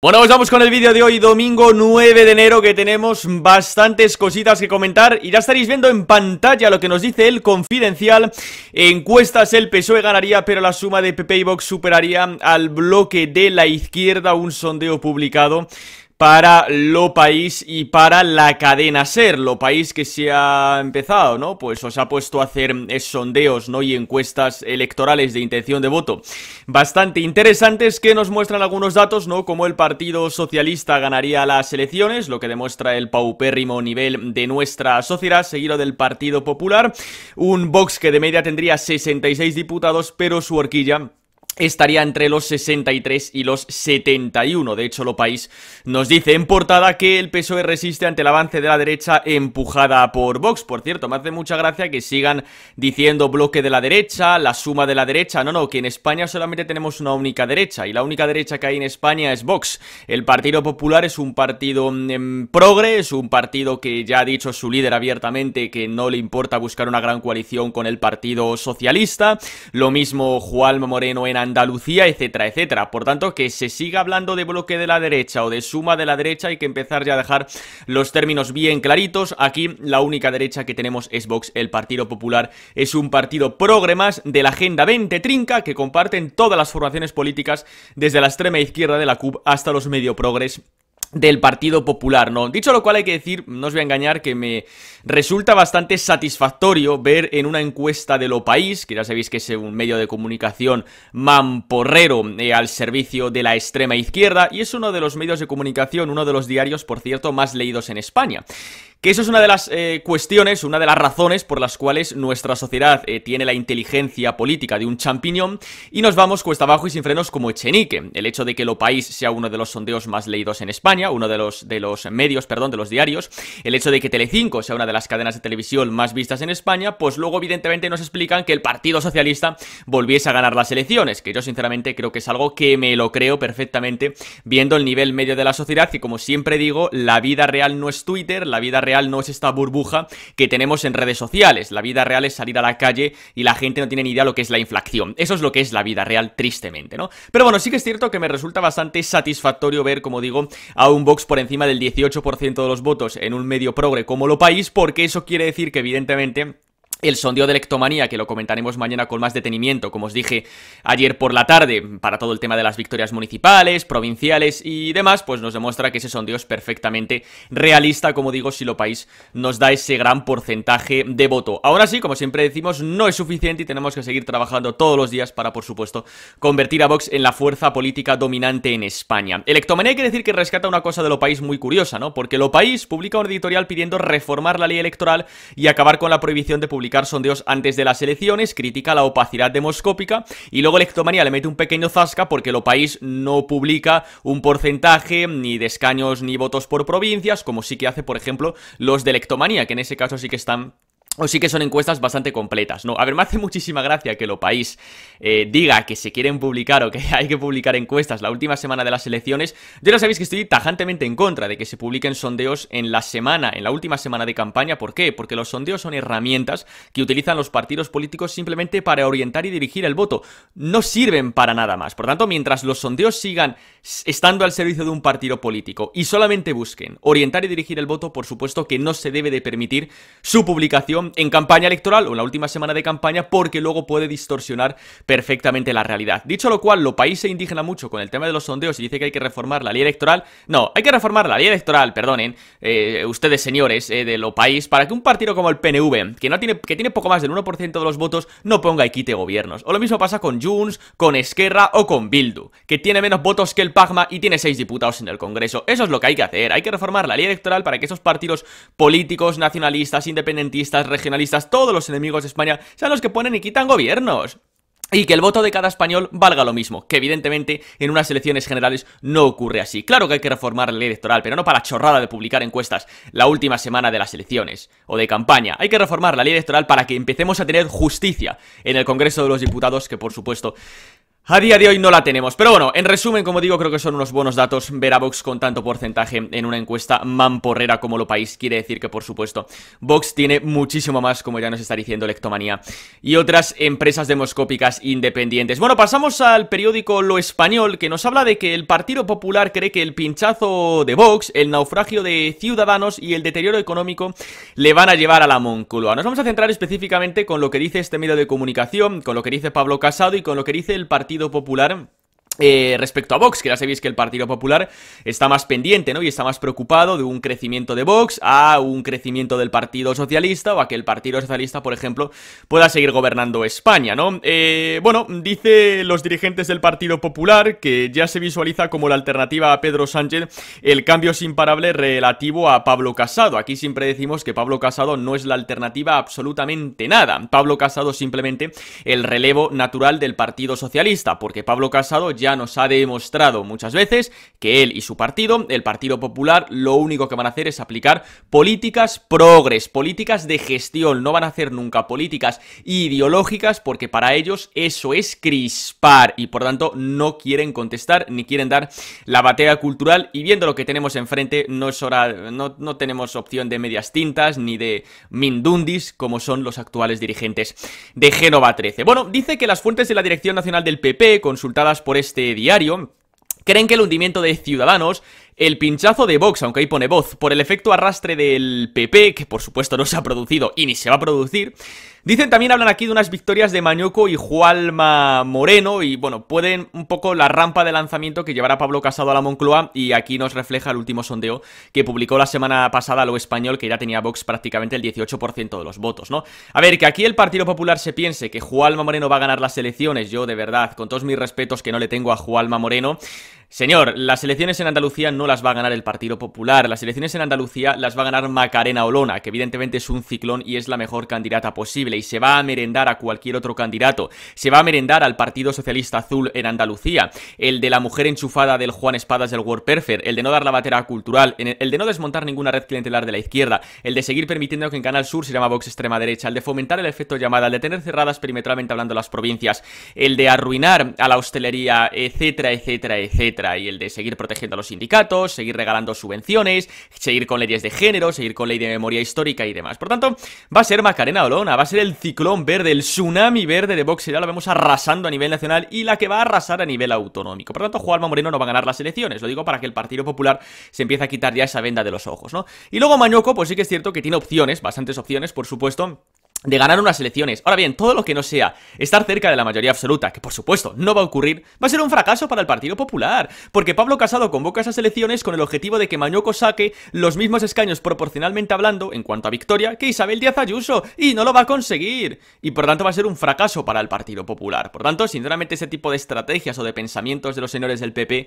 Bueno, pues vamos con el vídeo de hoy, domingo 9 de enero, que tenemos bastantes cositas que comentar y ya estaréis viendo en pantalla lo que nos dice el confidencial. Encuestas, el PSOE ganaría, pero la suma de PP y Vox superaría al bloque de la izquierda, un sondeo publicado para Lo País y para la cadena Ser, Lo País que se ha empezado, ¿no? Pues os ha puesto a hacer sondeos, ¿no? Y encuestas electorales de intención de voto bastante interesantes que nos muestran algunos datos, ¿no? Como el Partido Socialista ganaría las elecciones, lo que demuestra el paupérrimo nivel de nuestra sociedad, seguido del Partido Popular, un Vox que de media tendría 66 diputados, pero su horquilla estaría entre los 63 y los 71. De hecho, lo país nos dice en portada que el PSOE resiste ante el avance de la derecha empujada por Vox. Por cierto, me hace mucha gracia que sigan diciendo bloque de la derecha, la suma de la derecha. No, no, que en España solamente tenemos una única derecha y la única derecha que hay en España es Vox. El Partido Popular es un partido en mm, progre, es un partido que ya ha dicho su líder abiertamente que no le importa buscar una gran coalición con el Partido Socialista. Lo mismo Juan Moreno en Andalucía, etcétera, etcétera. Por tanto, que se siga hablando de bloque de la derecha o de suma de la derecha, hay que empezar ya a dejar los términos bien claritos. Aquí la única derecha que tenemos es Vox, el Partido Popular. Es un partido más de la Agenda 20 Trinca que comparten todas las formaciones políticas desde la extrema izquierda de la CUP hasta los medio progres del Partido Popular, ¿no? Dicho lo cual hay que decir, no os voy a engañar, que me resulta bastante satisfactorio ver en una encuesta de Lo País, que ya sabéis que es un medio de comunicación mamporrero eh, al servicio de la extrema izquierda, y es uno de los medios de comunicación, uno de los diarios, por cierto, más leídos en España. Que eso es una de las eh, cuestiones, una de las razones por las cuales nuestra sociedad eh, tiene la inteligencia política de un champiñón y nos vamos cuesta abajo y sin frenos como Echenique. El hecho de que Lo País sea uno de los sondeos más leídos en España, uno de los, de los medios, perdón, de los diarios, el hecho de que Telecinco sea una de las cadenas de televisión más vistas en España, pues luego evidentemente nos explican que el Partido Socialista volviese a ganar las elecciones, que yo sinceramente creo que es algo que me lo creo perfectamente viendo el nivel medio de la sociedad que como siempre digo, la vida real no es Twitter, la vida real no es esta burbuja que tenemos en redes sociales, la vida real es salir a la calle y la gente no tiene ni idea lo que es la inflación, eso es lo que es la vida real tristemente, ¿no? Pero bueno, sí que es cierto que me resulta bastante satisfactorio ver, como digo, a un box por encima del 18% de los votos en un medio progre como lo país, porque eso quiere decir que evidentemente el sondeo de Electomanía, que lo comentaremos mañana con más detenimiento, como os dije ayer por la tarde, para todo el tema de las victorias municipales, provinciales y demás, pues nos demuestra que ese sondeo es perfectamente realista, como digo, si lo país nos da ese gran porcentaje de voto. Ahora sí, como siempre decimos, no es suficiente y tenemos que seguir trabajando todos los días para, por supuesto, convertir a Vox en la fuerza política dominante en España. Electomanía hay que decir que rescata una cosa de lo país muy curiosa, ¿no? Porque lo país publica un editorial pidiendo reformar la ley electoral y acabar con la prohibición de publicar sondeos antes de las elecciones, critica la opacidad demoscópica y luego Electomanía le mete un pequeño zasca porque lo país no publica un porcentaje ni de escaños ni votos por provincias, como sí que hace, por ejemplo, los de Electomanía, que en ese caso sí que están o sí que son encuestas bastante completas, ¿no? A ver, me hace muchísima gracia que lo país eh, diga que se quieren publicar o que hay que publicar encuestas la última semana de las elecciones. ya lo sabéis que estoy tajantemente en contra de que se publiquen sondeos en la semana, en la última semana de campaña. ¿Por qué? Porque los sondeos son herramientas que utilizan los partidos políticos simplemente para orientar y dirigir el voto. No sirven para nada más. Por tanto, mientras los sondeos sigan estando al servicio de un partido político y solamente busquen orientar y dirigir el voto, por supuesto que no se debe de permitir su publicación en campaña electoral o en la última semana de campaña porque luego puede distorsionar perfectamente la realidad. Dicho lo cual, lo país se indigna mucho con el tema de los sondeos y dice que hay que reformar la ley electoral. No, hay que reformar la ley electoral, perdonen, eh, ustedes señores eh, de lo país, para que un partido como el PNV, que, no tiene, que tiene poco más del 1% de los votos, no ponga y quite gobiernos. O lo mismo pasa con Junts, con Esquerra o con Bildu, que tiene menos votos que el Pagma y tiene seis diputados en el Congreso. Eso es lo que hay que hacer. Hay que reformar la ley electoral para que esos partidos políticos, nacionalistas, independentistas, regionalistas, todos los enemigos de España sean los que ponen y quitan gobiernos. Y que el voto de cada español valga lo mismo, que evidentemente en unas elecciones generales no ocurre así. Claro que hay que reformar la ley electoral, pero no para chorrada de publicar encuestas la última semana de las elecciones o de campaña. Hay que reformar la ley electoral para que empecemos a tener justicia en el Congreso de los Diputados, que por supuesto a día de hoy no la tenemos, pero bueno, en resumen, como digo, creo que son unos buenos datos ver a Vox con tanto porcentaje en una encuesta mamporrera como lo país, quiere decir que, por supuesto, Vox tiene muchísimo más, como ya nos está diciendo Lectomanía, y otras empresas demoscópicas independientes. Bueno, pasamos al periódico Lo Español, que nos habla de que el Partido Popular cree que el pinchazo de Vox, el naufragio de Ciudadanos y el deterioro económico le van a llevar a la Moncloa. Nos vamos a centrar específicamente con lo que dice este medio de comunicación, con lo que dice Pablo Casado y con lo que dice el Partido Popular eh, respecto a Vox, que ya sabéis que el Partido Popular está más pendiente, ¿no? Y está más preocupado de un crecimiento de Vox a un crecimiento del Partido Socialista o a que el Partido Socialista, por ejemplo, pueda seguir gobernando España, ¿no? Eh, bueno, dice los dirigentes del Partido Popular que ya se visualiza como la alternativa a Pedro Sánchez el cambio es imparable relativo a Pablo Casado. Aquí siempre decimos que Pablo Casado no es la alternativa a absolutamente nada. Pablo Casado simplemente el relevo natural del Partido Socialista, porque Pablo Casado ya nos ha demostrado muchas veces que él y su partido, el Partido Popular, lo único que van a hacer es aplicar políticas progres, políticas de gestión, no van a hacer nunca políticas ideológicas porque para ellos eso es crispar y por tanto no quieren contestar ni quieren dar la batalla cultural y viendo lo que tenemos enfrente no es hora, no tenemos opción de medias tintas ni de mindundis como son los actuales dirigentes de Génova 13. Bueno, dice que las fuentes de la Dirección Nacional del PP consultadas por este este diario, creen que el hundimiento de Ciudadanos el pinchazo de Vox, aunque ahí pone voz, por el efecto arrastre del PP, que por supuesto no se ha producido y ni se va a producir. Dicen también, hablan aquí de unas victorias de Mañuco y Juanma Moreno, y bueno, pueden un poco la rampa de lanzamiento que llevará Pablo Casado a la Moncloa, y aquí nos refleja el último sondeo que publicó la semana pasada lo español, que ya tenía Vox prácticamente el 18% de los votos, ¿no? A ver, que aquí el Partido Popular se piense que Juanma Moreno va a ganar las elecciones, yo de verdad, con todos mis respetos que no le tengo a Juanma Moreno, Señor, las elecciones en Andalucía no las va a ganar el Partido Popular, las elecciones en Andalucía las va a ganar Macarena Olona, que evidentemente es un ciclón y es la mejor candidata posible, y se va a merendar a cualquier otro candidato, se va a merendar al Partido Socialista Azul en Andalucía, el de la mujer enchufada del Juan Espadas del World Perfect, el de no dar la batera cultural, el de no desmontar ninguna red clientelar de la izquierda, el de seguir permitiendo que en Canal Sur se llama Vox Extrema Derecha, el de fomentar el efecto llamada, el de tener cerradas perimetralmente hablando las provincias, el de arruinar a la hostelería, etcétera, etcétera, etcétera. Y el de seguir protegiendo a los sindicatos, seguir regalando subvenciones, seguir con leyes de género, seguir con ley de memoria histórica y demás. Por tanto, va a ser Macarena Olona, va a ser el ciclón verde, el tsunami verde de Vox, ya lo vemos arrasando a nivel nacional y la que va a arrasar a nivel autonómico. Por tanto, Juanma Moreno no va a ganar las elecciones, lo digo para que el Partido Popular se empiece a quitar ya esa venda de los ojos, ¿no? Y luego Mañoco, pues sí que es cierto que tiene opciones, bastantes opciones, por supuesto, de ganar unas elecciones. Ahora bien, todo lo que no sea estar cerca de la mayoría absoluta, que por supuesto no va a ocurrir, va a ser un fracaso para el Partido Popular, porque Pablo Casado convoca esas elecciones con el objetivo de que Mañuco saque los mismos escaños proporcionalmente hablando en cuanto a victoria que Isabel Díaz Ayuso, y no lo va a conseguir, y por tanto va a ser un fracaso para el Partido Popular. Por tanto, sinceramente ese tipo de estrategias o de pensamientos de los señores del PP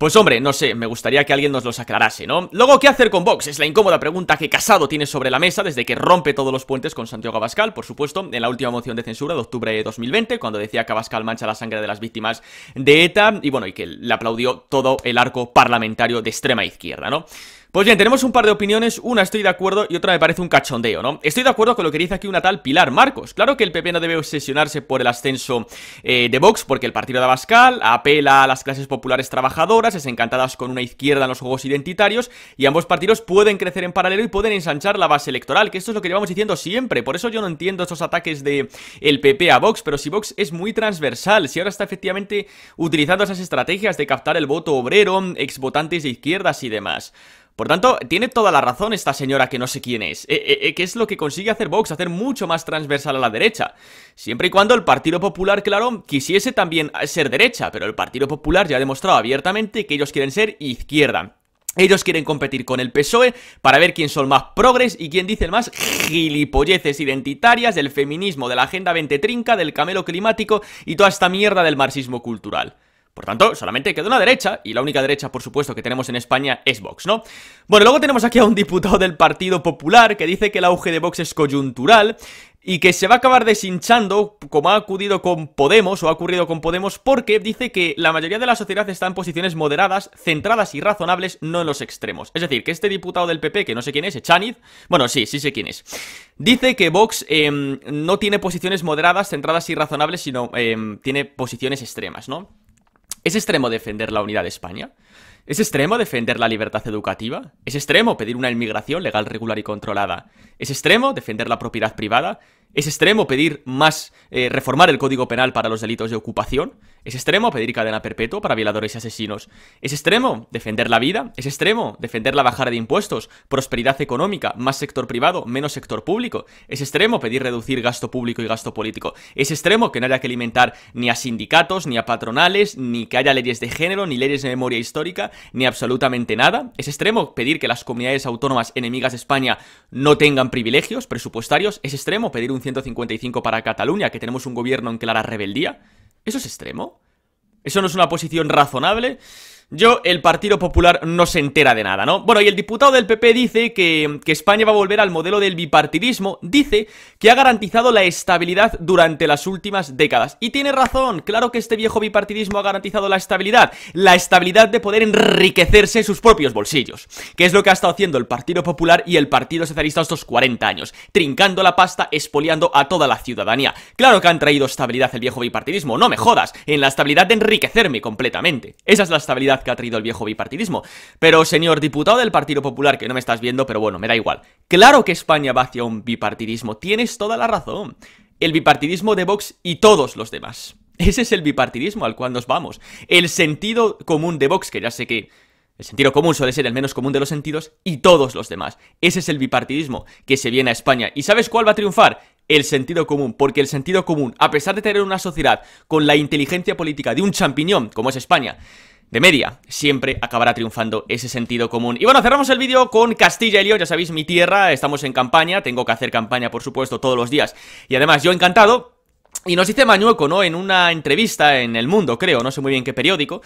pues hombre, no sé, me gustaría que alguien nos lo aclarase, ¿no? Luego, ¿qué hacer con Vox? Es la incómoda pregunta que Casado tiene sobre la mesa desde que rompe todos los puentes con Santiago Abascal, por supuesto, en la última moción de censura de octubre de 2020, cuando decía que Abascal mancha la sangre de las víctimas de ETA, y bueno, y que le aplaudió todo el arco parlamentario de extrema izquierda, ¿no? Pues bien, tenemos un par de opiniones, una estoy de acuerdo y otra me parece un cachondeo, ¿no? Estoy de acuerdo con lo que dice aquí una tal Pilar Marcos. Claro que el PP no debe obsesionarse por el ascenso eh, de Vox, porque el partido de Abascal apela a las clases populares trabajadoras, es encantadas con una izquierda en los juegos identitarios, y ambos partidos pueden crecer en paralelo y pueden ensanchar la base electoral, que esto es lo que llevamos diciendo siempre. Por eso yo no entiendo estos ataques de el PP a Vox, pero si Vox es muy transversal, si ahora está efectivamente utilizando esas estrategias de captar el voto obrero, ex votantes de izquierdas y demás. Por tanto, tiene toda la razón esta señora que no sé quién es, eh, eh, eh, que es lo que consigue hacer Vox, hacer mucho más transversal a la derecha. Siempre y cuando el Partido Popular, claro, quisiese también ser derecha, pero el Partido Popular ya ha demostrado abiertamente que ellos quieren ser izquierda. Ellos quieren competir con el PSOE para ver quién son más progres y quién dicen más gilipolleces identitarias del feminismo, de la Agenda 2030 del camelo climático y toda esta mierda del marxismo cultural. Por tanto, solamente queda una derecha, y la única derecha, por supuesto, que tenemos en España es Vox, ¿no? Bueno, luego tenemos aquí a un diputado del Partido Popular que dice que el auge de Vox es coyuntural, y que se va a acabar deshinchando, como ha acudido con Podemos, o ha ocurrido con Podemos, porque dice que la mayoría de la sociedad está en posiciones moderadas, centradas y razonables, no en los extremos. Es decir, que este diputado del PP, que no sé quién es, Echaniz, bueno, sí, sí sé quién es, dice que Vox em, no tiene posiciones moderadas, centradas y razonables, sino em, tiene posiciones extremas, ¿no? ¿Es extremo defender la unidad de España? ¿Es extremo defender la libertad educativa? ¿Es extremo pedir una inmigración legal, regular y controlada? ¿Es extremo defender la propiedad privada? ¿Es extremo pedir más eh, reformar el Código Penal para los delitos de ocupación? ¿Es extremo pedir cadena perpetua para violadores y asesinos? ¿Es extremo defender la vida? ¿Es extremo defender la bajada de impuestos, prosperidad económica, más sector privado, menos sector público? ¿Es extremo pedir reducir gasto público y gasto político? ¿Es extremo que no haya que alimentar ni a sindicatos, ni a patronales, ni que haya leyes de género, ni leyes de memoria histórica, ni absolutamente nada. Es extremo pedir que las comunidades autónomas enemigas de España no tengan privilegios presupuestarios. Es extremo pedir un 155 para Cataluña, que tenemos un gobierno en clara rebeldía. ¿Eso es extremo? ¿Eso no es una posición razonable? yo, el Partido Popular no se entera de nada, ¿no? Bueno, y el diputado del PP dice que, España va a volver al modelo del bipartidismo, dice que ha garantizado la estabilidad durante las últimas décadas. Y tiene razón, claro que este viejo bipartidismo ha garantizado la estabilidad, la estabilidad de poder enriquecerse sus propios bolsillos, que es lo que ha estado haciendo el Partido Popular y el Partido Socialista estos 40 años, trincando la pasta, expoliando a toda la ciudadanía. Claro que han traído estabilidad el viejo bipartidismo, no me jodas, en la estabilidad de enriquecerme completamente. Esa es la estabilidad que ha traído el viejo bipartidismo. Pero, señor diputado del Partido Popular, que no me estás viendo, pero bueno, me da igual. Claro que España va hacia un bipartidismo, tienes toda la razón. El bipartidismo de Vox y todos los demás. Ese es el bipartidismo al cual nos vamos. El sentido común de Vox, que ya sé que el sentido común suele ser el menos común de los sentidos, y todos los demás. Ese es el bipartidismo que se viene a España. ¿Y sabes cuál va a triunfar? El sentido común, porque el sentido común, a pesar de tener una sociedad con la inteligencia política de un champiñón, como es España, de media. Siempre acabará triunfando ese sentido común. Y bueno, cerramos el vídeo con Castilla y León, ya sabéis, mi tierra, estamos en campaña, tengo que hacer campaña, por supuesto, todos los días. Y además, yo encantado, y nos dice Mañueco, ¿no? En una entrevista en El Mundo, creo, no sé muy bien qué periódico,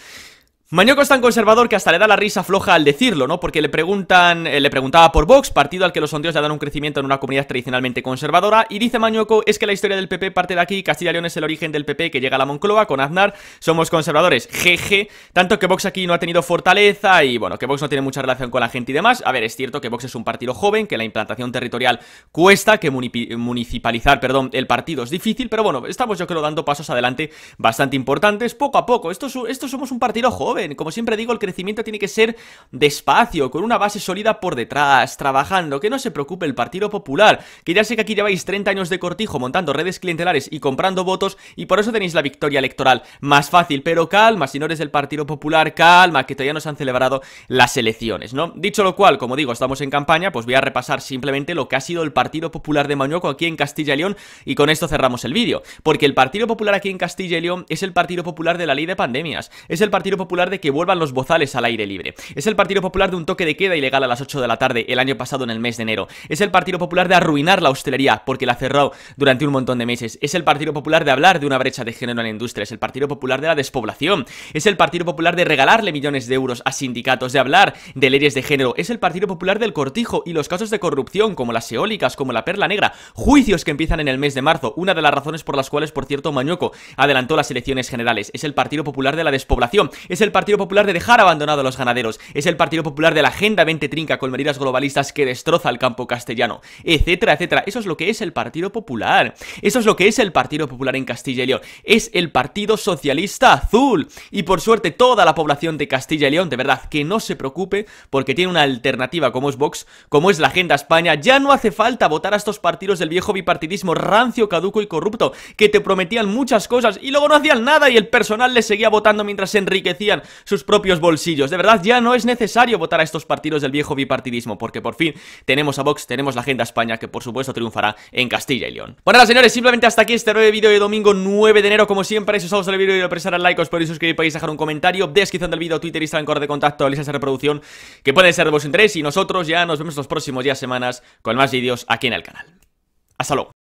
Mañoco es tan conservador que hasta le da la risa floja al decirlo, ¿no? Porque le preguntan, eh, le preguntaba por Vox, partido al que los sondeos ya dan un crecimiento en una comunidad tradicionalmente conservadora, y dice Mañoco, es que la historia del PP parte de aquí, Castilla y León es el origen del PP que llega a la Moncloa, con Aznar somos conservadores, jeje, tanto que Vox aquí no ha tenido fortaleza y bueno, que Vox no tiene mucha relación con la gente y demás. A ver, es cierto que Vox es un partido joven, que la implantación territorial cuesta, que municipalizar, perdón, el partido es difícil, pero bueno, estamos yo creo dando pasos adelante bastante importantes, poco a poco. Esto, esto somos un partido joven como siempre digo, el crecimiento tiene que ser despacio, con una base sólida por detrás, trabajando, que no se preocupe el Partido Popular, que ya sé que aquí lleváis 30 años de cortijo montando redes clientelares y comprando votos y por eso tenéis la victoria electoral más fácil, pero calma, si no eres del Partido Popular, calma, que todavía no han celebrado las elecciones, ¿no? Dicho lo cual, como digo, estamos en campaña, pues voy a repasar simplemente lo que ha sido el Partido Popular de Mañueco aquí en Castilla y León y con esto cerramos el vídeo, porque el Partido Popular aquí en Castilla y León es el Partido Popular de la Ley de Pandemias, es el Partido Popular de que vuelvan los bozales al aire libre. Es el Partido Popular de un toque de queda ilegal a las 8 de la tarde el año pasado en el mes de enero. Es el Partido Popular de arruinar la hostelería porque la ha cerrado durante un montón de meses. Es el Partido Popular de hablar de una brecha de género en la industria. Es el Partido Popular de la despoblación. Es el Partido Popular de regalarle millones de euros a sindicatos, de hablar de leyes de género. Es el Partido Popular del cortijo y los casos de corrupción como las eólicas, como la perla negra. Juicios que empiezan en el mes de marzo. Una de las razones por las cuales, por cierto, Mañueco adelantó las elecciones generales. Es el Partido Popular de la despoblación. Es Partido Popular de dejar abandonado a los ganaderos, es el Partido Popular de la Agenda 20 Trinca con medidas globalistas que destroza el campo castellano, etcétera, etcétera. Eso es lo que es el Partido Popular. Eso es lo que es el Partido Popular en Castilla y León. Es el Partido Socialista Azul. Y por suerte toda la población de Castilla y León, de verdad, que no se preocupe porque tiene una alternativa como es Vox, como es la Agenda España. Ya no hace falta votar a estos partidos del viejo bipartidismo rancio, caduco y corrupto que te prometían muchas cosas y luego no hacían nada y el personal les seguía votando mientras se enriquecían sus propios bolsillos. De verdad, ya no es necesario votar a estos partidos del viejo bipartidismo, porque por fin tenemos a Vox, tenemos la Agenda España, que por supuesto triunfará en Castilla y León. Bueno, señores, simplemente hasta aquí este nuevo vídeo de domingo 9 de enero. Como siempre, si os ha gustado el vídeo, y presionar al like, os podéis suscribir, podéis dejar un comentario, descripción del vídeo, Twitter, Instagram, correo de contacto, listas de reproducción, que puede ser de vuestro interés. Y nosotros ya nos vemos los próximos días, semanas, con más vídeos aquí en el canal. Hasta luego.